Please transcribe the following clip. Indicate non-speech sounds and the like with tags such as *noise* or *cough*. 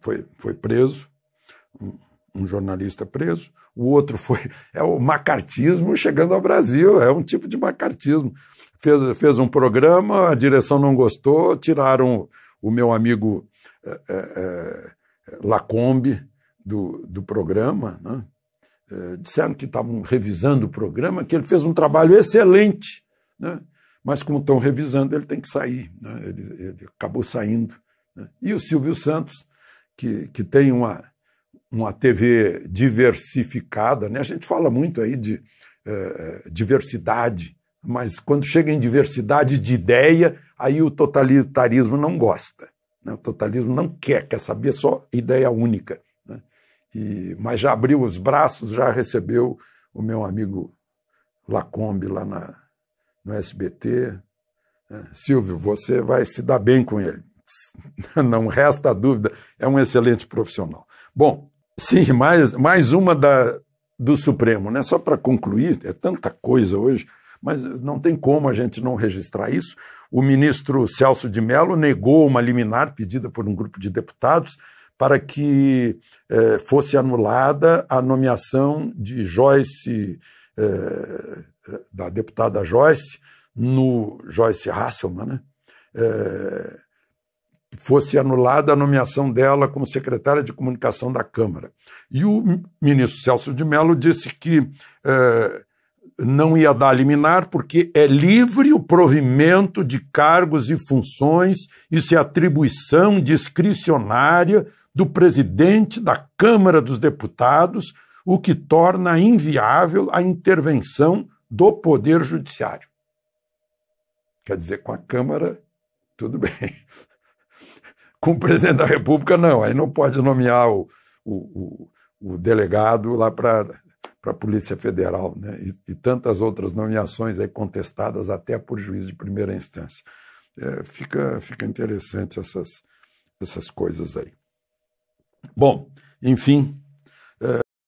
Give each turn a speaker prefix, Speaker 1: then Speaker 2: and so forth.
Speaker 1: foi, foi preso, um, um jornalista preso, o outro *laughs* foi. É o macartismo chegando ao Brasil, é um tipo de macartismo. Fez, fez um programa, a direção não gostou, tiraram o meu amigo é, é, Lacombe do, do programa, né? é, disseram que estavam revisando o programa, que ele fez um trabalho excelente, né? mas como estão revisando, ele tem que sair, né? ele, ele, acabou saindo. Né? E o Silvio Santos que, que tem uma, uma TV diversificada. Né? A gente fala muito aí de eh, eh, diversidade, mas quando chega em diversidade de ideia, aí o totalitarismo não gosta. Né? O totalitarismo não quer, quer saber só ideia única. Né? E, mas já abriu os braços, já recebeu o meu amigo Lacombe lá na, no SBT. Né? Silvio, você vai se dar bem com ele. *laughs* não resta dúvida, é um excelente profissional. Bom, sim, mais, mais uma da, do Supremo, né? Só para concluir, é tanta coisa hoje, mas não tem como a gente não registrar isso. O ministro Celso de Mello negou uma liminar pedida por um grupo de deputados para que eh, fosse anulada a nomeação de Joyce, eh, eh da deputada Joyce, no Joyce Hasselman, né? Eh, fosse anulada a nomeação dela como secretária de comunicação da Câmara. E o ministro Celso de Mello disse que eh, não ia dar liminar porque é livre o provimento de cargos e funções, isso é atribuição discricionária do presidente da Câmara dos Deputados, o que torna inviável a intervenção do Poder Judiciário. Quer dizer, com a Câmara, tudo *laughs* bem. Com o presidente da República, não. Aí não pode nomear o, o, o, o delegado lá para a Polícia Federal, né? E, e, tantas outras nomeações aí contestadas até por juiz de primeira instância. É, fica, fica interessante essas, essas coisas aí. Bom, enfim,